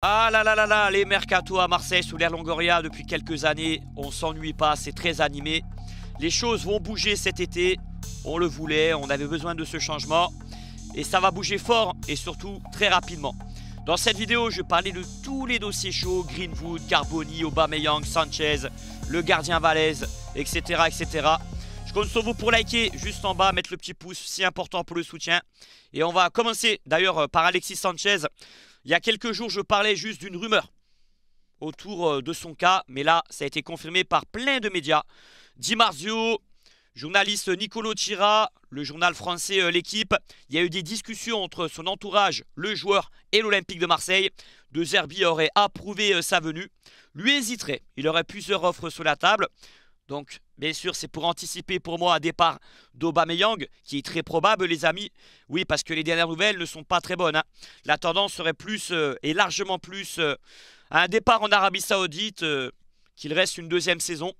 Ah là là là là, les mercato à Marseille sous l'air Longoria depuis quelques années, on s'ennuie pas, c'est très animé. Les choses vont bouger cet été, on le voulait, on avait besoin de ce changement et ça va bouger fort et surtout très rapidement. Dans cette vidéo, je vais parler de tous les dossiers chauds, Greenwood, Carboni, Aubameyang, Sanchez, le gardien Valaise, etc. etc. Je compte sur vous pour liker juste en bas, mettre le petit pouce, si important pour le soutien. Et on va commencer d'ailleurs par Alexis Sanchez. Il y a quelques jours, je parlais juste d'une rumeur autour euh, de son cas, mais là, ça a été confirmé par plein de médias. Di Marzio, journaliste Nicolo Tira, le journal français euh, L'équipe. Il y a eu des discussions entre son entourage, le joueur et l'Olympique de Marseille. De Zerbi aurait approuvé euh, sa venue. Lui hésiterait. Il aurait plusieurs offres sur la table. Donc Bien sûr, c'est pour anticiper pour moi un départ d'Obameyang, qui est très probable, les amis. Oui, parce que les dernières nouvelles ne sont pas très bonnes. Hein. La tendance serait plus, euh, et largement plus, euh, à un départ en Arabie Saoudite, euh, qu'il reste une deuxième saison.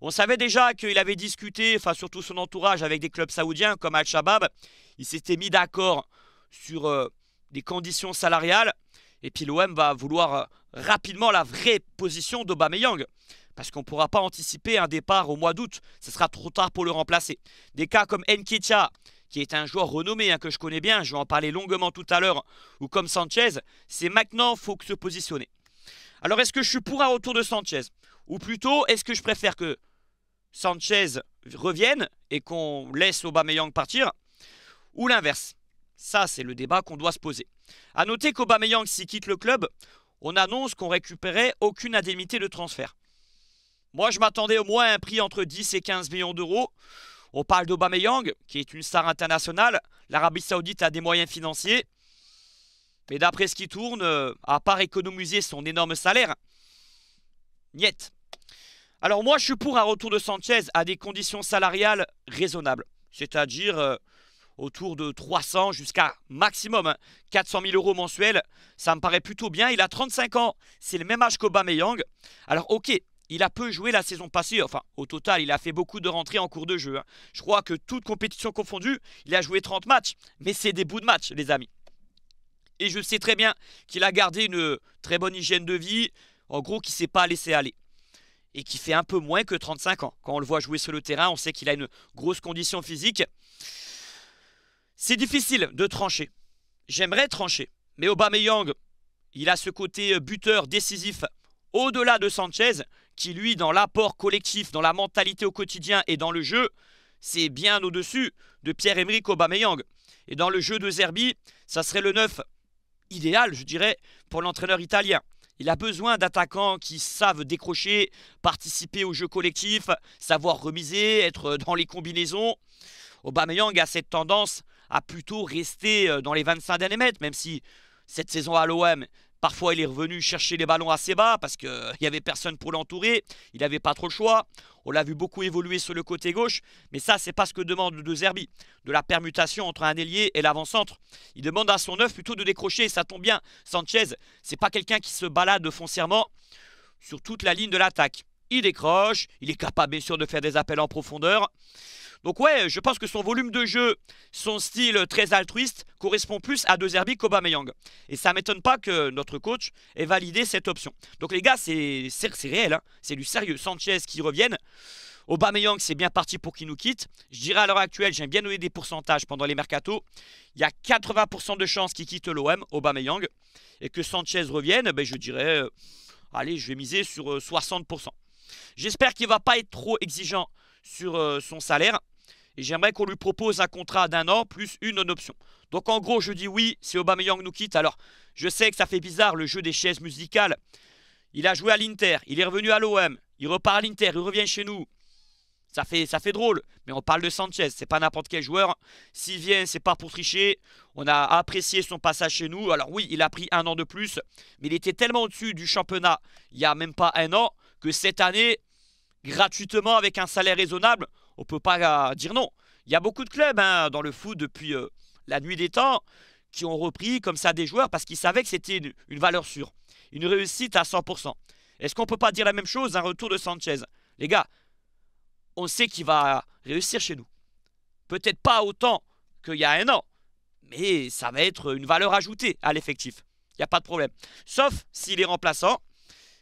On savait déjà qu'il avait discuté, enfin surtout son entourage, avec des clubs saoudiens comme Al-Shabaab. Il s'était mis d'accord sur des conditions salariales. Et puis l'OM va vouloir rapidement la vraie position d'Obameyang parce qu'on ne pourra pas anticiper un départ au mois d'août. Ce sera trop tard pour le remplacer. Des cas comme Nketiah, qui est un joueur renommé hein, que je connais bien, je vais en parler longuement tout à l'heure, ou comme Sanchez, c'est maintenant faut se positionner. Alors est-ce que je suis pour un retour de Sanchez Ou plutôt, est-ce que je préfère que Sanchez revienne et qu'on laisse Aubameyang partir Ou l'inverse Ça, c'est le débat qu'on doit se poser. A noter qu'Aubameyang, s'il quitte le club, on annonce qu'on récupérait aucune indemnité de transfert. Moi, je m'attendais au moins à un prix entre 10 et 15 millions d'euros. On parle d'Obameyang, qui est une star internationale. L'Arabie Saoudite a des moyens financiers. Mais d'après ce qui tourne, euh, à part économiser son énorme salaire, niet. Alors moi, je suis pour un retour de Sanchez à des conditions salariales raisonnables. C'est-à-dire euh, autour de 300 jusqu'à maximum 400 hein. 000 euros mensuels. Ça me paraît plutôt bien. Il a 35 ans. C'est le même âge qu'Obameyang. Alors ok, il a peu joué la saison passée, enfin au total, il a fait beaucoup de rentrées en cours de jeu. Hein. Je crois que toute compétition confondue, il a joué 30 matchs, mais c'est des bouts de match, les amis. Et je sais très bien qu'il a gardé une très bonne hygiène de vie, en gros, qu'il ne s'est pas laissé aller. Et qui fait un peu moins que 35 ans. Quand on le voit jouer sur le terrain, on sait qu'il a une grosse condition physique. C'est difficile de trancher. J'aimerais trancher. Mais Aubameyang, il a ce côté buteur décisif au-delà de Sanchez qui lui, dans l'apport collectif, dans la mentalité au quotidien et dans le jeu, c'est bien au-dessus de Pierre-Emerick Aubameyang. Et dans le jeu de Zerbi, ça serait le 9 idéal, je dirais, pour l'entraîneur italien. Il a besoin d'attaquants qui savent décrocher, participer au jeu collectif, savoir remiser, être dans les combinaisons. Aubameyang a cette tendance à plutôt rester euh, dans les 25 derniers mètres, même si cette saison à l'OM, Parfois, il est revenu chercher les ballons assez bas parce qu'il euh, n'y avait personne pour l'entourer. Il n'avait pas trop le choix. On l'a vu beaucoup évoluer sur le côté gauche. Mais ça, c'est pas ce que demande De Zerbi. De la permutation entre un ailier et l'avant-centre. Il demande à son neuf plutôt de décrocher. ça tombe bien. Sanchez, c'est pas quelqu'un qui se balade foncièrement sur toute la ligne de l'attaque. Il décroche. Il est capable, bien sûr, de faire des appels en profondeur. Donc ouais, je pense que son volume de jeu, son style très altruiste, correspond plus à De Zerbi qu'Aubameyang. Et ça m'étonne pas que notre coach ait validé cette option. Donc les gars, c'est réel, hein. c'est du sérieux. Sanchez qui revienne. Aubameyang, c'est bien parti pour qu'il nous quitte. Je dirais à l'heure actuelle, j'aime bien donner des pourcentages pendant les mercatos. Il y a 80% de chances qu'il quitte l'OM, Aubameyang, et que Sanchez revienne. Ben, je dirais, euh, allez, je vais miser sur 60%. Euh, J'espère qu'il ne va pas être trop exigeant sur euh, son salaire. Et j'aimerais qu'on lui propose un contrat d'un an plus une option. Donc en gros, je dis oui, si Aubameyang nous quitte. Alors, je sais que ça fait bizarre le jeu des chaises musicales. Il a joué à l'Inter, il est revenu à l'OM, il repart à l'Inter, il revient chez nous. Ça fait, ça fait drôle, mais on parle de Sanchez, c'est pas n'importe quel joueur. S'il vient, c'est pas pour tricher. On a apprécié son passage chez nous. Alors oui, il a pris un an de plus, mais il était tellement au-dessus du championnat il y a même pas un an que cette année, gratuitement avec un salaire raisonnable, on ne peut pas euh, dire non. Il y a beaucoup de clubs hein, dans le foot depuis euh, la nuit des temps qui ont repris comme ça des joueurs parce qu'ils savaient que c'était une, valeur sûre, une réussite à 100%. Est-ce qu'on ne peut pas dire la même chose un retour de Sanchez Les gars, on sait qu'il va réussir chez nous. Peut-être pas autant qu'il y a un an, mais ça va être une valeur ajoutée à l'effectif. Il n'y a pas de problème. Sauf s'il est remplaçant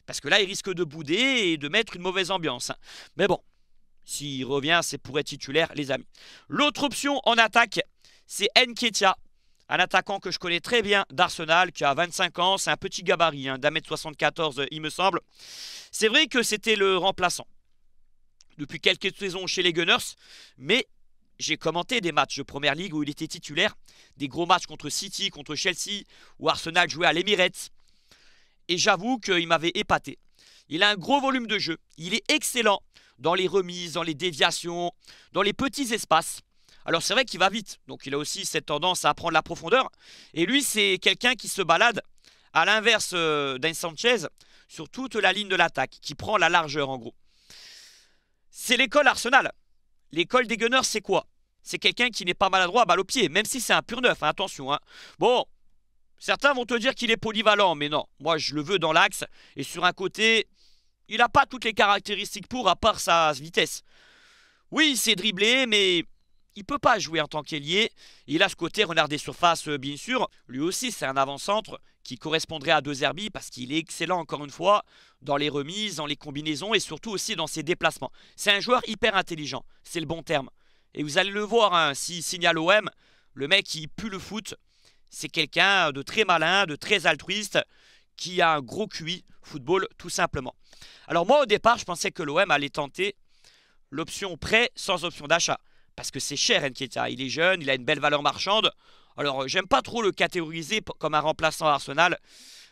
parce que là, il risque de bouder et de mettre une mauvaise ambiance. Mais bon, s'il revient, c'est pour être titulaire, les amis. L'autre option en attaque, c'est Nketia. Un attaquant que je connais très bien d'Arsenal, qui a 25 ans, c'est un petit gabarit, hein, d'un mètre 74 il me semble. C'est vrai que c'était le remplaçant depuis quelques saisons chez les Gunners, mais j'ai commenté des matchs de Première Ligue où il était titulaire, des gros matchs contre City, contre Chelsea, où Arsenal jouait à l'Emirates, et j'avoue qu'il m'avait épaté. Il a un gros volume de jeu, il est excellent dans les remises, dans les déviations, dans les petits espaces. Alors c'est vrai qu'il va vite, donc il a aussi cette tendance à prendre la profondeur. Et lui, c'est quelqu'un qui se balade à l'inverse euh, d'un Sanchez sur toute la ligne de l'attaque, qui prend la largeur en gros. C'est l'école Arsenal. L'école des Gunners, c'est quoi C'est quelqu'un qui n'est pas maladroit à balle au pied, même si c'est un pur neuf, hein, attention. Hein. Bon, Certains vont te dire qu'il est polyvalent, mais non. Moi, je le veux dans l'axe. Et sur un côté, il n'a pas toutes les caractéristiques pour, à part sa vitesse. Oui, il sait dribbler, mais il peut pas jouer en tant qu'ailier. Il a ce côté renard des surfaces, euh, bien sûr. Lui aussi, c'est un avant-centre qui correspondrait à deux Herbie parce qu'il est excellent, encore une fois, dans les remises, dans les combinaisons et surtout aussi dans ses déplacements. C'est un joueur hyper intelligent, c'est le bon terme. Et vous allez le voir, si hein, s'il signale OM, le mec, il pue le foot. C'est quelqu'un de très malin, de très altruiste, qui a un gros QI football tout simplement. Alors moi au départ, je pensais que l'OM allait tenter l'option prêt sans option d'achat. Parce que c'est cher Enqueta, hein. il est jeune, il a une belle valeur marchande. Alors euh, j'aime pas trop le catégoriser comme un remplaçant Arsenal,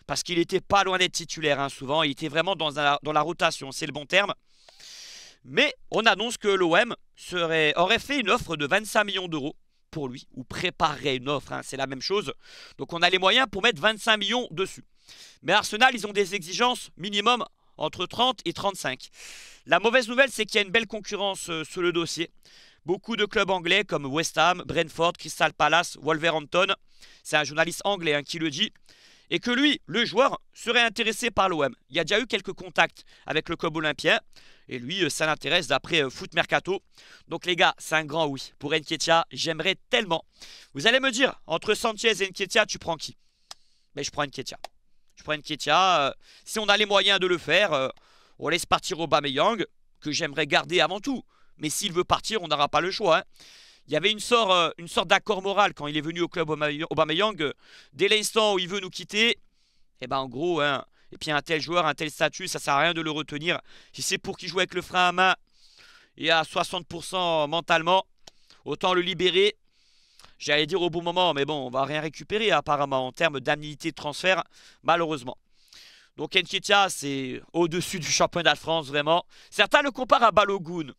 parce qu'il était pas loin d'être titulaire hein, souvent, il était vraiment dans, dans la rotation, c'est le bon terme. Mais on annonce que l'OM aurait fait une offre de 25 millions d'euros pour lui ou préparer une offre. Hein. c'est la même chose. Donc on a les moyens pour mettre 25 millions dessus. Mais Arsenal, ils ont des exigences minimum entre 30 et 35. La mauvaise nouvelle, c'est qu'il y a une belle concurrence euh, sur le dossier. Beaucoup de clubs anglais comme West Ham, Brentford, Crystal Palace, Wolverhampton. C'est un journaliste anglais hein, qui le dit. Et que lui, le joueur, serait intéressé par l'OM. Il y a déjà eu quelques contacts avec le club olympien. Et lui, euh, ça l'intéresse d'après euh, Foot Mercato. Donc les gars, c'est un grand oui. Pour Nketiah, j'aimerais tellement. Vous allez me dire, entre Sanchez et Nketiah, tu prends qui Mais ben, je prends Nketiah. Je prends Nketiah. Euh, si on a les moyens de le faire, on laisse partir Aubameyang, que j'aimerais garder avant tout. Mais s'il veut partir, on n'aura pas le choix. Hein. Il y avait une sorte, une sorte d'accord moral quand il est venu au club Aubameyang. Dès l'instant où il veut nous quitter, et eh ben en gros, hein, et puis un tel joueur, un tel statut, ça sert à rien de le retenir. Si c'est pour qu'il joue avec le frein à main et à 60% mentalement, autant le libérer. J'allais dire au bon moment, mais bon, on va rien récupérer apparemment en termes d'amnité de transfert, malheureusement. Donc Nketiah, c'est au-dessus du championnat de France, vraiment. Certains le comparent à Balogun.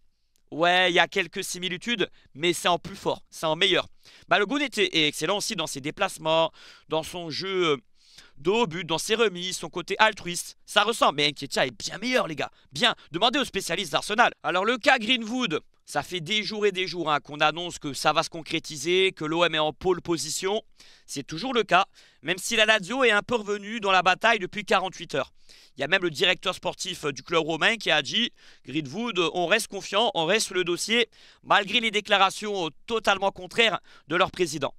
Ouais, il y a quelques similitudes, mais c'est en plus fort, c'est en meilleur. Balogun était excellent aussi dans ses déplacements, dans son jeu euh, dos but, dans ses remises, son côté altruiste. Ça ressemble, mais Nketiah est bien meilleur, les gars. Bien, demandez aux spécialistes d'Arsenal. Alors le cas Greenwood, ça fait des jours et des jours hein, qu'on annonce que ça va se concrétiser, que l'OM est en pôle position. C'est toujours le cas, même si la Lazio est un peu revenue dans la bataille depuis 48 heures. Il y a même le directeur sportif euh, du club romain qui a dit Greenwood, euh, on reste confiant, on reste sur le dossier, malgré les déclarations euh, totalement contraires de leur président.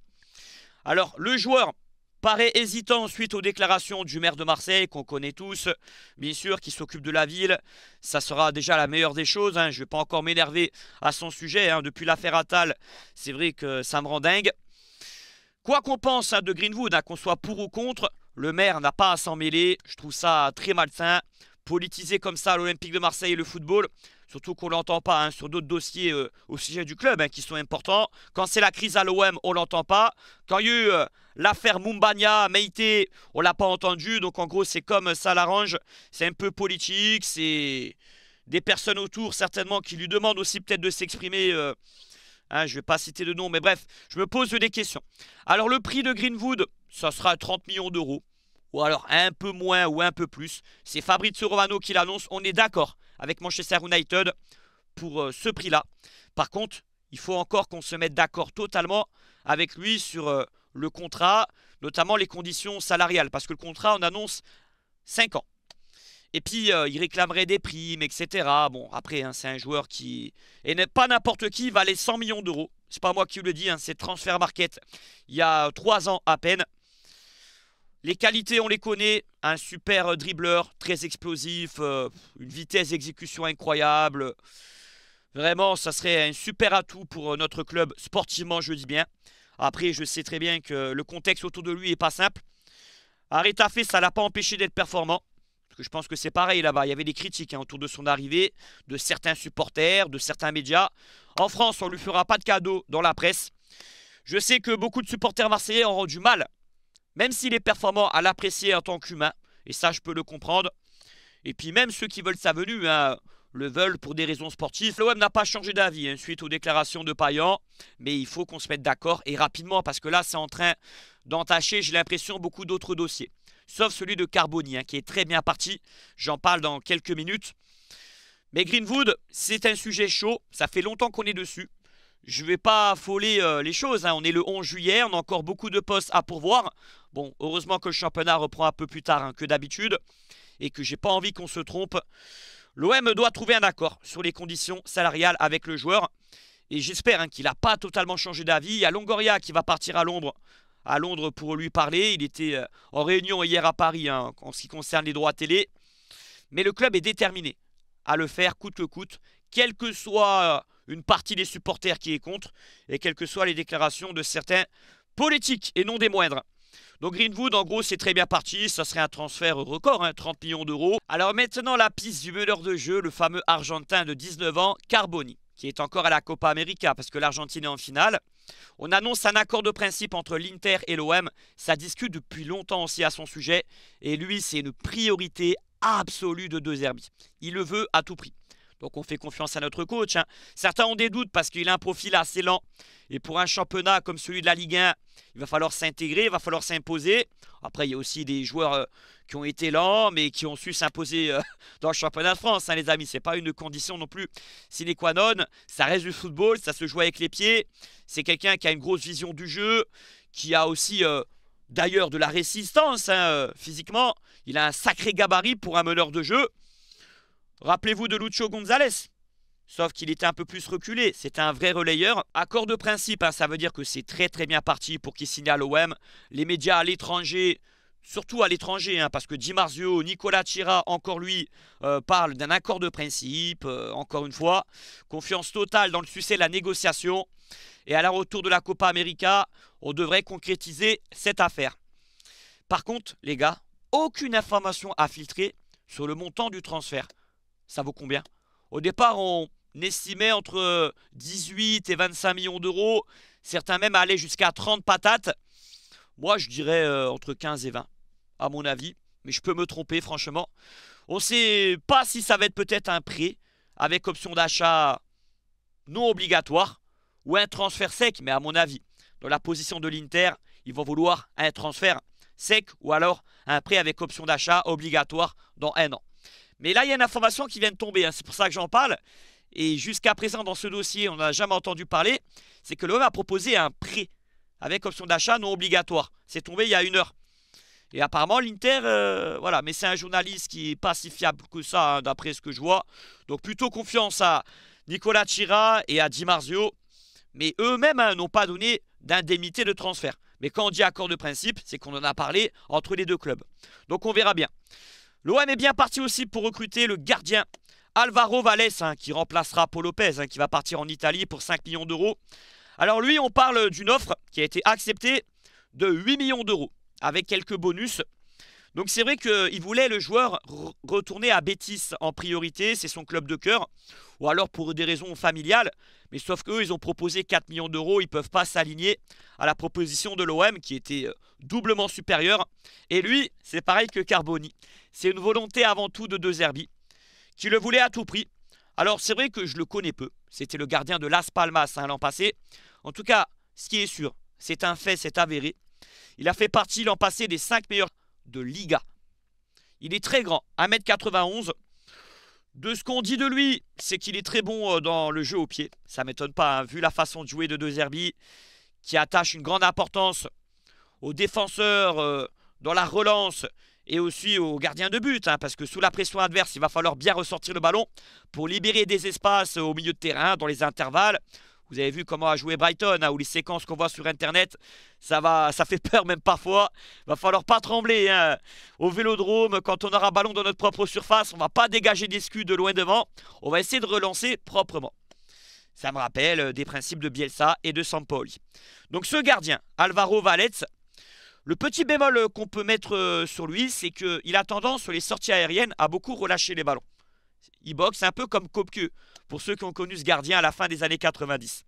Alors, le joueur paraît hésitant suite aux déclarations du maire de Marseille, qu'on connaît tous, bien sûr, qui s'occupe de la ville. Ça sera déjà la meilleure des choses. Hein. Je ne vais pas encore m'énerver à son sujet. Hein. Depuis l'affaire Attal, c'est vrai que ça me rend dingue. Quoi qu'on pense à hein, de Greenwood, qu'on soit pour ou contre, le maire n'a pas à s'en mêler. Je trouve ça très malsain. Politiser comme ça l'Olympique de Marseille et le football, surtout qu'on ne l'entend pas hein, sur d'autres dossiers euh, au sujet du club hein, qui sont importants. Quand c'est la crise à l'OM, on ne l'entend pas. Quand il y a eu euh, l'affaire Mumbania, Meite, on ne l'a pas entendu. Donc en gros, c'est comme ça l'arrange. C'est un peu politique, c'est des personnes autour certainement qui lui demandent aussi peut-être de s'exprimer. Euh, hein, je ne vais pas citer de nom, mais bref, je me pose des questions. Alors le prix de Greenwood, ça sera 30 millions d'euros. Ou alors un peu moins ou un peu plus. C'est Fabrizio Romano qui l'annonce, on est d'accord avec Manchester United pour euh, ce prix-là. Par contre, il faut encore qu'on se mette d'accord totalement avec lui sur euh, le contrat, notamment les conditions salariales, parce que le contrat, on annonce 5 ans. Et puis, euh, il réclamerait des primes, etc. Bon, après, hein, c'est un joueur qui... Et pas n'importe qui valait 100 millions d'euros. C'est pas moi qui le dis, hein, c'est Transfer Market. Il y a 3 ans à peine. Les qualités, on les connaît. Un super euh, dribbleur, très explosif, euh, une vitesse d'exécution incroyable. Vraiment, ça serait un super atout pour euh, notre club sportivement, je dis bien. Après, je sais très bien que le contexte autour de lui n'est pas simple. à fait, ça ne l'a pas empêché d'être performant. que je pense que c'est pareil là-bas. Il y avait des critiques hein, autour de son arrivée, de certains supporters, de certains médias. En France, on ne lui fera pas de cadeau dans la presse. Je sais que beaucoup de supporters marseillais ont du mal même s'il est performant à l'apprécier en tant qu'humain, et ça je peux le comprendre. Et puis même ceux qui veulent sa venue hein, le veulent pour des raisons sportives. Le web n'a pas changé d'avis hein, suite aux déclarations de Payan, mais il faut qu'on se mette d'accord et rapidement parce que là c'est en train d'entacher, j'ai l'impression, beaucoup d'autres dossiers. Sauf celui de Carboni hein, qui est très bien parti, j'en parle dans quelques minutes. Mais Greenwood, c'est un sujet chaud, ça fait longtemps qu'on est dessus je ne vais pas affoler euh, les choses. Hein. On est le 11 juillet, on a encore beaucoup de postes à pourvoir. Bon, heureusement que le championnat reprend un peu plus tard hein, que d'habitude et que j'ai pas envie qu'on se trompe. L'OM doit trouver un accord sur les conditions salariales avec le joueur. Et j'espère hein, qu'il n'a pas totalement changé d'avis. Il y a Longoria qui va partir à Londres, à Londres pour lui parler. Il était euh, en réunion hier à Paris en ce qui concerne les droits télé. Mais le club est déterminé à le faire coûte que coûte, quel que soit... Euh, une partie des supporters qui est contre, et quelles que soient les déclarations de certains politiques, et non des moindres. Donc Greenwood, en gros, c'est très bien parti. Ça serait un transfert record, 30 hein, millions d'euros. Alors maintenant, la piste du meneur de jeu, le fameux Argentin de 19 ans, Carboni, qui est encore à la Copa América parce que l'Argentine est en finale. On annonce un accord de principe entre l'Inter et l'OM. Ça discute depuis longtemps aussi à son sujet. Et lui, c'est une priorité absolue de deux Zerbi. Il le veut à tout prix. Donc on fait confiance à notre coach. Hein. Certains ont des doutes parce qu'il a un profil assez lent. Et pour un championnat comme celui de la Ligue 1, il va falloir s'intégrer, il va falloir s'imposer. Après, il y a aussi des joueurs euh, qui ont été lents, mais qui ont su s'imposer euh, dans le championnat de France, hein, les amis. n'est pas une condition non plus sine qua non. Ça reste du football, ça se joue avec les pieds. C'est quelqu'un qui a une grosse vision du jeu, qui a aussi euh, d'ailleurs de la résistance hein, physiquement. Il a un sacré gabarit pour un meneur de jeu. Rappelez-vous de Lucho Gonzalez. Sauf qu'il était un peu plus reculé, C'est un vrai relayeur. Accord de principe, hein. ça veut dire que c'est très très bien parti pour qu'il signe à l'OM. Les médias à l'étranger, surtout à l'étranger, hein, parce que Di Marzio, Nicolas Tira, encore lui, euh, parle d'un accord de principe, euh, encore une fois. Confiance totale dans le succès de la négociation. Et à la retour de la Copa América, on devrait concrétiser cette affaire. Par contre, les gars, aucune information à filtrer sur le montant du transfert ça vaut combien Au départ, on estimait entre 18 euh, et 25 millions d'euros. Certains même allaient jusqu'à 30 patates. Moi, je dirais euh, entre 15 et 20, à mon avis. Mais je peux me tromper, franchement. On ne sait pas si ça va être peut-être un prêt avec option d'achat non obligatoire ou un transfert sec. Mais à mon avis, dans la position de l'Inter, ils vont vouloir un transfert sec ou alors un prêt avec option d'achat obligatoire dans un an. Mais là, il y a une information qui vient de tomber, hein. c'est pour ça que j'en parle. Et jusqu'à présent, dans ce dossier, on n'a jamais entendu parler. C'est que l'OM a proposé un prêt avec option d'achat non obligatoire. C'est tombé il y a une heure. Et apparemment, l'Inter, euh, voilà, mais c'est un journaliste qui n'est pas si fiable que ça, hein, d'après ce que je vois. Donc plutôt confiance à Nicolas Chira et à Di Marzio. Mais eux-mêmes hein, n'ont pas donné d'indemnité de transfert. Mais quand on dit accord de principe, c'est qu'on en a parlé entre les deux clubs. Donc on verra bien. L'OM est bien parti aussi pour recruter le gardien Alvaro Valles, hein, qui remplacera Paul Lopez, hein, qui va partir en Italie pour 5 millions d'euros. Alors lui, on parle d'une offre qui a été acceptée de 8 millions d'euros, avec quelques bonus donc c'est vrai qu'il voulait le joueur retourner à Bétis en priorité, c'est son club de cœur, ou alors pour des raisons familiales. Mais sauf qu'eux, ils ont proposé 4 millions d'euros, ils ne peuvent pas s'aligner à la proposition de l'OM qui était euh, doublement supérieure. Et lui, c'est pareil que Carboni. C'est une volonté avant tout de De Zerbi, qui le voulait à tout prix. Alors c'est vrai que je le connais peu, c'était le gardien de Las Palmas hein, l'an passé. En tout cas, ce qui est sûr, c'est un fait, c'est avéré. Il a fait partie l'an passé des 5 meilleurs de Liga. Il est très grand, 1m91. De ce qu'on dit de lui, c'est qu'il est très bon euh, dans le jeu au pied. Ça m'étonne pas, hein, vu la façon de jouer de De Zerbi, qui attache une grande importance aux défenseurs euh, dans la relance et aussi aux gardiens de but, hein, parce que sous la pression adverse, il va falloir bien ressortir le ballon pour libérer des espaces euh, au milieu de terrain, dans les intervalles, vous avez vu comment a joué Brighton, ou hein, où les séquences qu'on voit sur Internet, ça, va, ça fait peur même parfois. Il Va falloir pas trembler. Hein. Au vélodrome, quand on aura ballon dans notre propre surface, on va pas dégager des de loin devant. On va essayer de relancer proprement. Ça me rappelle euh, des principes de Bielsa et de Sampoli. Donc ce gardien, Alvaro Valets, le petit bémol euh, qu'on peut mettre euh, sur lui, c'est qu'il a tendance, sur les sorties aériennes, à beaucoup relâcher les ballons. E-box, boxe un peu comme copqueux pour ceux qui ont connu ce gardien à la fin des années 90.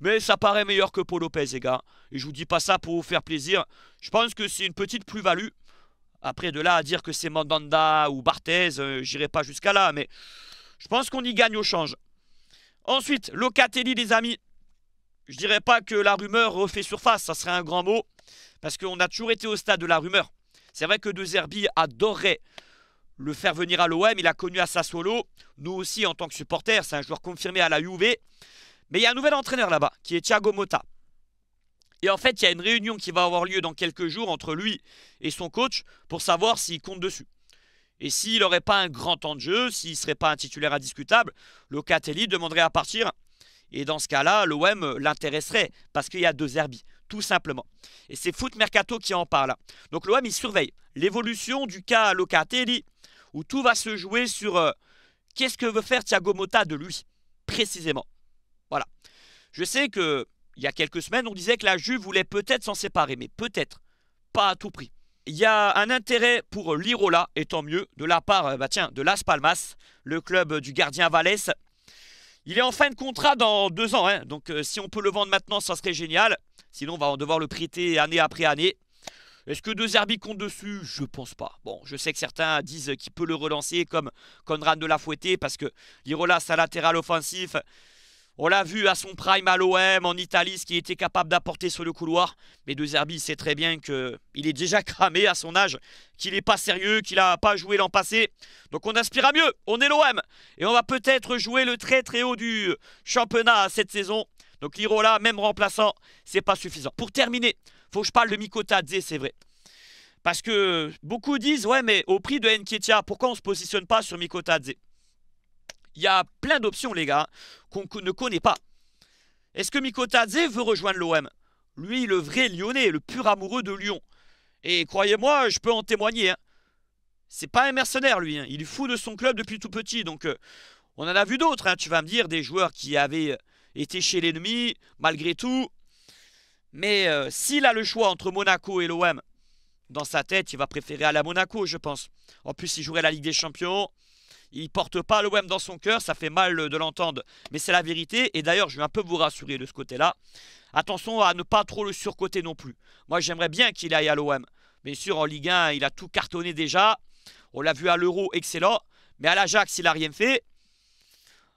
Mais ça paraît meilleur que Paul Lopez, les gars. Et je vous dis pas ça pour vous faire plaisir. Je pense que c'est une petite plus-value. Après, de là à dire que c'est Mandanda ou Barthez, euh, j'irai pas jusqu'à là. Mais je pense qu'on y gagne au change. Ensuite, Locatelli, les amis. Je dirais pas que la rumeur refait surface, ça serait un grand mot. Parce qu'on a toujours été au stade de la rumeur. C'est vrai que De Zerbi adorait le faire venir à l'OM. Il a connu à Sassuolo. Nous aussi, en tant que supporters, c'est un joueur confirmé à la UV. Mais il y a un nouvel entraîneur là-bas, qui est Thiago Motta. Et en fait, il y a une réunion qui va avoir lieu dans quelques jours entre lui et son coach pour savoir s'il compte dessus. Et s'il n'aurait pas un grand temps de jeu, s'il ne serait pas un titulaire indiscutable, Locatelli demanderait à partir. Et dans ce cas-là, l'OM l'intéresserait parce qu'il y a deux herbies, tout simplement. Et c'est Foot Mercato qui en parle. Donc l'OM, il surveille l'évolution du cas Locatelli, où tout va se jouer sur euh, qu'est-ce que veut faire Thiago Motta de lui, précisément. Voilà. Je sais que il y a quelques semaines, on disait que la Juve voulait peut-être s'en séparer, mais peut-être, pas à tout prix. Il y a un intérêt pour Lirola, et tant mieux, de la part euh, bah tiens, de Las Palmas, le club euh, du gardien Valès. Il est en fin de contrat dans deux ans, hein. donc si on peut le vendre maintenant, ça serait génial. Sinon, on va en devoir le prêter année après année. Est-ce que deux Zerbi compte dessus Je pense pas. Bon, je sais que certains disent qu'il peut le relancer comme Conrad de la fouetter parce que Lirola, sa latéral offensif, on l'a vu à son prime à l'OM en Italie, ce qu'il était capable d'apporter sur le couloir. Mais De Zerbi sait très bien qu'il est déjà cramé à son âge, qu'il n'est pas sérieux, qu'il n'a pas joué l'an passé. Donc on aspire à mieux, on est l'OM. Et on va peut-être jouer le très très haut du championnat cette saison. Donc Lirola, même remplaçant, c'est pas suffisant. Pour terminer, faut que je parle de Mikota Dze, c'est vrai. Parce que beaucoup disent, ouais, mais au prix de Nketia, pourquoi on se positionne pas sur Mikota Il y a plein d'options, les gars, qu'on ne connaît pas. Est-ce que Mikota Dze veut rejoindre l'OM Lui, le vrai lyonnais, le pur amoureux de Lyon. Et croyez-moi, je peux en témoigner. Hein. C'est pas un mercenaire, lui. Hein. Il est fou de son club depuis tout petit. Donc, euh, on en a vu d'autres, hein. tu vas me dire, des joueurs qui avaient euh, été chez l'ennemi, malgré tout, mais euh, s'il a le choix entre Monaco et l'OM, dans sa tête, il va préférer aller à Monaco, je pense. En plus, il jouerait la Ligue des Champions. Il porte pas l'OM dans son cœur, ça fait mal de l'entendre. Mais c'est la vérité. Et d'ailleurs, je vais un peu vous rassurer de ce côté-là. Attention à ne pas trop le surcoter non plus. Moi, j'aimerais bien qu'il aille à l'OM. Bien sûr, en Ligue 1, il a tout cartonné déjà. On l'a vu à l'Euro, excellent. Mais à l'Ajax, il n'a rien fait.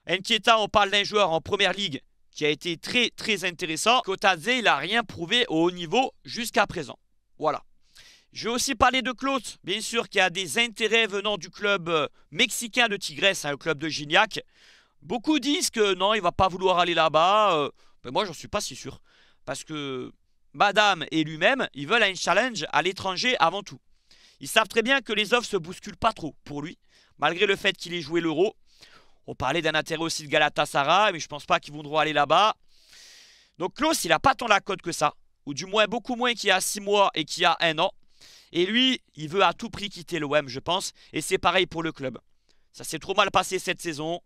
Enquieta, on parle d'un joueur en Première Ligue qui a été très très intéressant. Kotadze, il n'a rien prouvé au haut niveau jusqu'à présent. Voilà. Je vais aussi parler de Claude, bien sûr, qui a des intérêts venant du club euh, mexicain de Tigres, un hein, club de Gignac. Beaucoup disent que non, il ne va pas vouloir aller là-bas. Euh, mais moi, j'en suis pas si sûr. Parce que Madame et lui-même, ils veulent un challenge à l'étranger avant tout. Ils savent très bien que les offres ne se bousculent pas trop pour lui, malgré le fait qu'il ait joué l'euro. On parlait d'un intérêt aussi de Galatasaray, mais je pense pas qu'ils voudront aller là-bas. Donc Klaus, il n'a pas tant la cote que ça, ou du moins beaucoup moins qu'il y a 6 mois et qu'il y a 1 an. Et lui, il veut à tout prix quitter l'OM, je pense. Et c'est pareil pour le club. Ça s'est trop mal passé cette saison.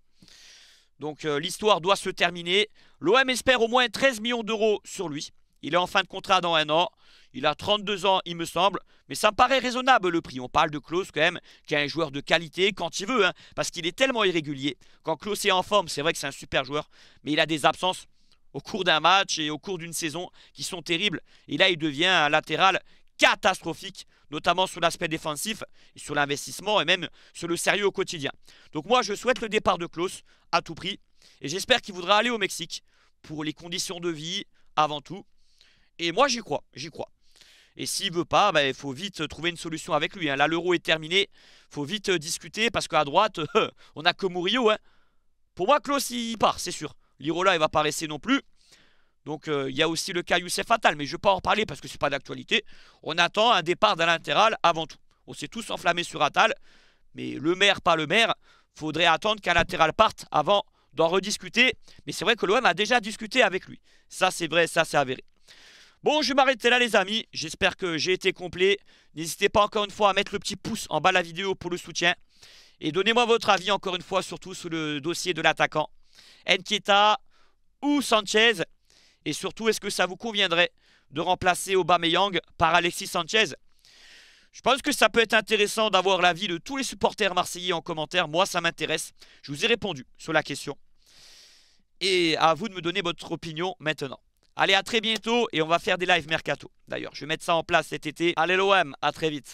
Donc euh, l'histoire doit se terminer. L'OM espère au moins 13 millions d'euros sur lui. Il est en fin de contrat dans un an. Il a 32 ans, il me semble. Mais ça me paraît raisonnable le prix. On parle de Klaus quand même, qui est un joueur de qualité quand il veut, hein, parce qu'il est tellement irrégulier. Quand Klaus est en forme, c'est vrai que c'est un super joueur, mais il a des absences au cours d'un match et au cours d'une saison qui sont terribles. Et là, il devient un latéral catastrophique, notamment sur l'aspect défensif, sur l'investissement et même sur le sérieux au quotidien. Donc moi, je souhaite le départ de Klaus à tout prix. Et j'espère qu'il voudra aller au Mexique pour les conditions de vie avant tout. Et moi, j'y crois, j'y crois. Et s'il veut pas, ben, il faut vite trouver une solution avec lui. Hein. Là, l'euro est terminé. faut vite euh, discuter parce qu'à droite, on n'a que Murillo. Hein. Pour moi, Klaus, il part, c'est sûr. Lirola, il va pas rester non plus. Donc, euh, il y a aussi le cas Youssef Fatal, mais je ne vais pas en reparler parce que c'est pas d'actualité. On attend un départ d'un latéral avant tout. On s'est tous enflammés sur Atal, mais le maire, pas le maire, faudrait attendre qu'un latéral parte avant d'en rediscuter. Mais c'est vrai que l'OM a déjà discuté avec lui. Ça, c'est vrai, ça, c'est avéré. Bon, je vais m'arrêter là les amis, j'espère que j'ai été complet. N'hésitez pas encore une fois à mettre le petit pouce en bas de la vidéo pour le soutien. Et donnez-moi votre avis encore une fois, surtout sur le dossier de l'attaquant. Enquieta ou Sanchez Et surtout, est-ce que ça vous conviendrait de remplacer Aubameyang par Alexis Sanchez je pense que ça peut être intéressant d'avoir l'avis de tous les supporters marseillais en commentaire. Moi, ça m'intéresse. Je vous ai répondu sur la question. Et à vous de me donner votre opinion maintenant. Allez, à très bientôt et on va faire des lives mercato. D'ailleurs, je vais mettre ça en place cet été. Allez l'OM, à très vite.